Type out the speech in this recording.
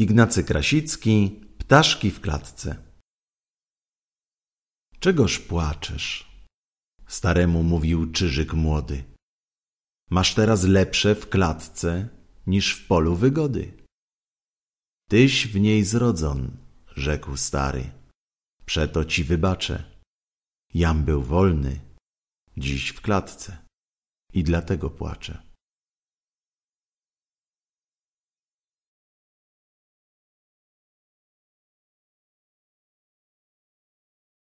Ignacy Krasicki, Ptaszki w klatce. Czegoż płaczesz? Staremu mówił czyżyk młody. Masz teraz lepsze w klatce niż w polu wygody. Tyś w niej zrodzon, rzekł stary. Przeto ci wybaczę. Jam był wolny, dziś w klatce i dlatego płaczę.